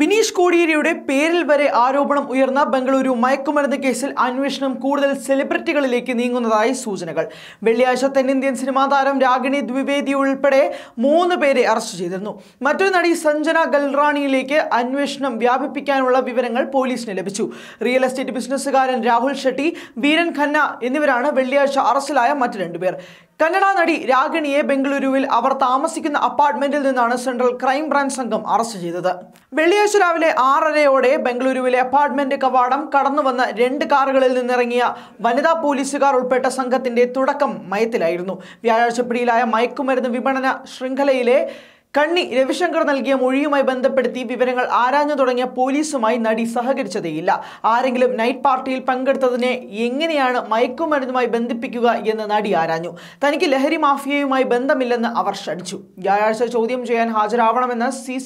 ബിനീഷ് കോടിയേരിയുടെ പേരിൽ വരെ ആരോപണം ഉയർന്ന ബംഗളൂരു മയക്കുമരുന്ന് കേസിൽ അന്വേഷണം കൂടുതൽ സെലിബ്രിറ്റികളിലേക്ക് നീങ്ങുന്നതായി സൂചനകൾ വെള്ളിയാഴ്ച തെന്നിന്ത്യൻ സിനിമാ താരം രാഗിണി ദ്വിവേദി ഉൾപ്പെടെ മൂന്ന് പേരെ അറസ്റ്റ് ചെയ്തിരുന്നു മറ്റൊരു നടി സഞ്ജന ഗൽറാണിയിലേക്ക് അന്വേഷണം വ്യാപിപ്പിക്കാനുള്ള വിവരങ്ങൾ പോലീസിന് ലഭിച്ചു റിയൽ എസ്റ്റേറ്റ് ബിസിനസ്സുകാരൻ രാഹുൽ ഷെട്ടി വീരൻ ഖന്ന എന്നിവരാണ് വെള്ളിയാഴ്ച അറസ്റ്റിലായ മറ്റു രണ്ടുപേർ കന്നഡ നടി രാഗിണിയെ ബംഗളൂരുവിൽ അവർ താമസിക്കുന്ന അപ്പാർട്ട്മെന്റിൽ നിന്നാണ് സെൻട്രൽ ക്രൈംബ്രാഞ്ച് സംഘം അറസ്റ്റ് ചെയ്തത് വെള്ളിയാഴ്ച രാവിലെ ആറരയോടെ ബംഗളൂരുവിലെ അപ്പാർട്ട്മെന്റ് കവാടം കടന്നുവന്ന രണ്ട് കാറുകളിൽ നിന്നിറങ്ങിയ വനിതാ പോലീസുകാർ ഉൾപ്പെട്ട സംഘത്തിന്റെ തുടക്കം മയത്തിലായിരുന്നു വ്യാഴാഴ്ച പിടിയിലായ മയക്കുമരുന്ന് വിപണന ശൃംഖലയിലെ കണ്ണി രവിശങ്കർ നൽകിയ മൊഴിയുമായി ബന്ധപ്പെടുത്തി വിവരങ്ങൾ ആരാഞ്ഞു തുടങ്ങിയ പോലീസുമായി നടി സഹകരിച്ചതേയില്ല ആരെങ്കിലും നൈറ്റ് പാർട്ടിയിൽ പങ്കെടുത്തതിനെ എങ്ങനെയാണ് മയക്കുമരുന്നുമായി ബന്ധിപ്പിക്കുക എന്ന് നടി ആരാഞ്ഞു തനിക്ക് ലഹരി മാഫിയയുമായി ബന്ധമില്ലെന്ന് അവർ ഷടിച്ചു വ്യാഴാഴ്ച ചോദ്യം ചെയ്യാൻ ഹാജരാവണമെന്ന സി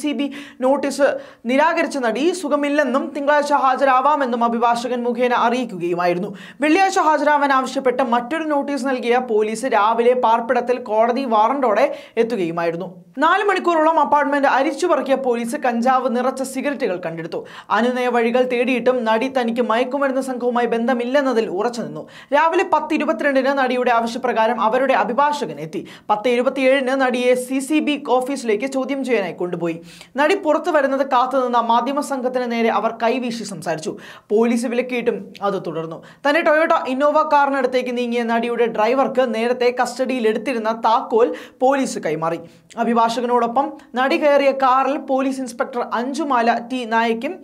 നോട്ടീസ് നിരാകരിച്ച നടി സുഖമില്ലെന്നും തിങ്കളാഴ്ച ഹാജരാവാമെന്നും അഭിഭാഷകൻ മുഖേന അറിയിക്കുകയുമായിരുന്നു വെള്ളിയാഴ്ച ഹാജരാവാൻ ആവശ്യപ്പെട്ട് മറ്റൊരു നോട്ടീസ് നൽകിയ പോലീസ് രാവിലെ പാർപ്പിടത്തിൽ കോടതി വാറണ്ടോടെ എത്തുകയുമായിരുന്നു നാല് മണിക്കൂറോളം അപ്പാർട്ട്മെന്റ് അരിച്ചു പറക്കിയ പോലീസ് കഞ്ചാവ് നിറച്ച സിഗരറ്റുകൾ കണ്ടെടുത്തു അനുനയ വഴികൾ തേടിയിട്ടും നടി തനിക്ക് മയക്കുമരുന്ന് സംഘവുമായി ബന്ധമില്ലെന്നതിൽ ഉറച്ചു നിന്നു രാവിലെ പത്ത് ഇരുപത്തിരണ്ടിന് നടിയുടെ ആവശ്യപ്രകാരം അവരുടെ അഭിഭാഷകൻ എത്തി പത്ത് ഇരുപത്തിയേഴിന് നടിയെ സി സി ബി ഓഫീസിലേക്ക് ചോദ്യം ചെയ്യാനായി കൊണ്ടുപോയി നടി പുറത്തു വരുന്നത് കാത്തുനിന്ന മാധ്യമ സംഘത്തിന് നേരെ അവർ കൈവീശി സംസാരിച്ചു പോലീസ് വിലക്കിയിട്ടും അത് തുടർന്നു തന്നെ ടൊയോട്ട ഇന്നോവ കാറിനടുത്തേക്ക് നീങ്ങിയ നടിയുടെ ഡ്രൈവർക്ക് നേരത്തെ കസ്റ്റഡിയിൽ എടുത്തിരുന്ന താക്കോൽ പോലീസ് കൈമാറി അഭിഭാഷകനോട് ഇതോടൊപ്പം നടി കയറിയ കാറിൽ പോലീസ് ഇൻസ്പെക്ടർ അഞ്ജുമാല ടി നായിക്കും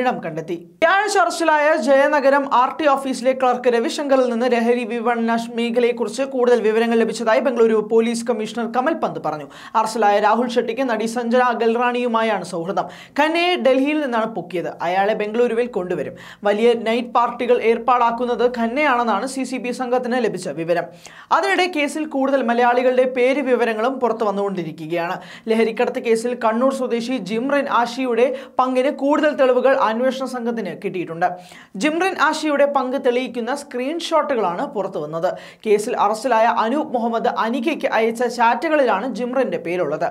ഇടം കണ്ടെത്തി വ്യാഴാഴ്ച അറസ്റ്റിലായ ജയനഗരം ആർ ടി ഓഫീസിലെ ക്ലർക്ക് രവിശങ്കറിൽ നിന്ന് ലഹരി വിപണന മേഖലയെക്കുറിച്ച് കൂടുതൽ വിവരങ്ങൾ ലഭിച്ചതായി ബംഗളൂരു പോലീസ് കമ്മീഷണർ കമൽ പന്ത് പറഞ്ഞു അറസ്റ്റിലായ രാഹുൽ ഷെട്ടിക്ക് നടി സഞ്ജന ഗൽറാണിയുമായാണ് സൗഹൃദം ഖന്നയെ ഡൽഹിയിൽ നിന്നാണ് പൊക്കിയത് അയാളെ ബംഗളൂരുവിൽ കൊണ്ടുവരും വലിയ നൈറ്റ് പാർട്ടികൾ ഏർപ്പാടാക്കുന്നത് ഖന്നയാണെന്നാണ് സി സി ബി സംഘത്തിന് ലഭിച്ച വിവരം അതിനിടെ കേസിൽ കൂടുതൽ മലയാളികളുടെ പേര് വിവരങ്ങളും പുറത്തു വന്നുകൊണ്ടിരിക്കുകയാണ് ലഹരിക്കടത്ത് കേസിൽ കണ്ണൂർ സ്വദേശി ജിംറിൻ ആഷിയുടെ പങ്കിന് കൂടുതൽ തെളിവുകൾ തെളിവുകൾ അന്വേഷണ സംഘത്തിന് കിട്ടിയിട്ടുണ്ട് ജിംറിൻ ആഷിയുടെ പങ്ക് തെളിയിക്കുന്ന സ്ക്രീൻഷോട്ടുകളാണ് പുറത്തു വന്നത് കേസിൽ അറസ്റ്റിലായ അനൂപ് മുഹമ്മദ് അനിഖയ്ക്ക് അയച്ച ചാറ്റുകളിലാണ് ജിംറിന്റെ പേരുള്ളത്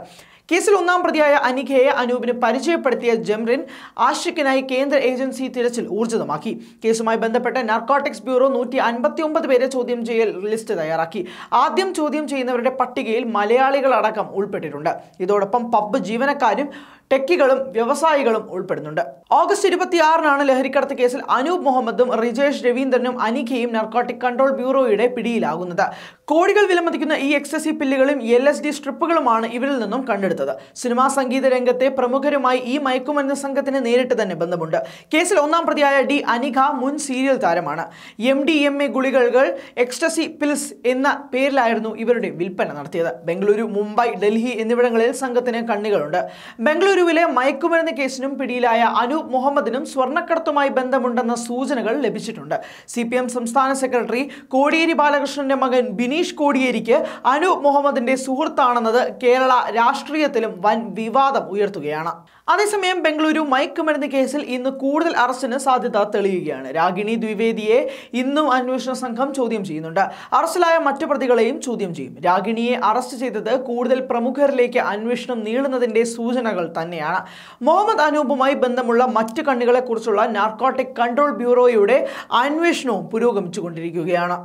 കേസിൽ ഒന്നാം പ്രതിയായ അനിഖയെ അനൂപിന് പരിചയപ്പെടുത്തിയ ജംറിൻ ആഷിഖിനായി കേന്ദ്ര ഏജൻസി തിരച്ചിൽ ഊർജിതമാക്കി കേസുമായി ബന്ധപ്പെട്ട് നാർക്കോട്ടിക്സ് ബ്യൂറോ നൂറ്റി അൻപത്തിയൊമ്പത് പേരെ ചോദ്യം ചെയ്യൽ ലിസ്റ്റ് തയ്യാറാക്കി ആദ്യം ചോദ്യം ചെയ്യുന്നവരുടെ പട്ടികയിൽ മലയാളികളടക്കം ഉൾപ്പെട്ടിട്ടുണ്ട് ഇതോടൊപ്പം പബ് ജീവനക്കാരും ടെക്കികളും വ്യവസായികളും ഉൾപ്പെടുന്നുണ്ട് ഓഗസ്റ്റ് ഇരുപത്തിയാറിനാണ് ലഹരിക്കടത്ത് കേസിൽ അനൂപ് മുഹമ്മദും റിജേഷ് രവീന്ദ്രനും അനിഖയും നർക്കോട്ടിക് കൺട്രോൾ ബ്യൂറോയുടെ പിടിയിലാകുന്നത് കോടികൾ വിലമതിക്കുന്ന ഈ എക്സസി പില്ലുകളും എൽ എസ് ഡി സ്ട്രിപ്പുകളുമാണ് ഇവരിൽ നിന്നും കണ്ടെടുത്തത് സിനിമാ സംഗീത രംഗത്തെ പ്രമുഖരുമായി ഈ മയക്കുമരുന്ന് സംഘത്തിന് നേരിട്ട് തന്നെ ബന്ധമുണ്ട് കേസിൽ ഒന്നാം പ്രതിയായ ഡി അനിഖ മുൻ സീരിയൽ താരമാണ് എം ഡി എം എ ഗുളികകൾ എക്സ്റ്റസി പിൽസ് എന്ന പേരിലായിരുന്നു ഇവരുടെ വിൽപ്പന നടത്തിയത് ബംഗളൂരു മുംബൈ ഡൽഹി എന്നിവിടങ്ങളിൽ സംഘത്തിന് കണ്ണികളുണ്ട് ബംഗളൂരു ബംഗളൂരുവിലെ മയക്കുമരുന്ന് കേസിനും പിടിയിലായ അനൂപ് മുഹമ്മദിനും സ്വർണ്ണക്കടത്തുമായി ബന്ധമുണ്ടെന്ന സൂചനകൾ ലഭിച്ചിട്ടുണ്ട് സി പി എം സംസ്ഥാന സെക്രട്ടറി കോടിയേരി ബാലകൃഷ്ണന്റെ മകൻ ബിനീഷ് കോടിയേരിക്ക് അനൂപ് മുഹമ്മദിന്റെ സുഹൃത്താണെന്നത് കേരള രാഷ്ട്രീയത്തിലും വൻ വിവാദം ഉയർത്തുകയാണ് അതേസമയം ബംഗളൂരു മയക്കുമരുന്ന് കേസിൽ ഇന്ന് കൂടുതൽ അറസ്റ്റിന് സാധ്യത തെളിയുകയാണ് രാഗിണി ദ്വിവേദിയെ ഇന്നും അന്വേഷണ സംഘം ചോദ്യം ചെയ്യുന്നുണ്ട് അറസ്റ്റിലായ മറ്റു പ്രതികളെയും ചോദ്യം ചെയ്യും രാഗിണിയെ അറസ്റ്റ് ചെയ്തത് കൂടുതൽ പ്രമുഖരിലേക്ക് അന്വേഷണം നീളുന്നതിന്റെ സൂചനകൾ തന്നെ തന്നെയാണ് മുഹമ്മദ് അനൂപുമായി ബന്ധമുള്ള മറ്റ് കണ്ണികളെക്കുറിച്ചുള്ള നാർക്കോട്ടിക് കൺട്രോൾ ബ്യൂറോയുടെ അന്വേഷണവും പുരോഗമിച്ചുകൊണ്ടിരിക്കുകയാണ്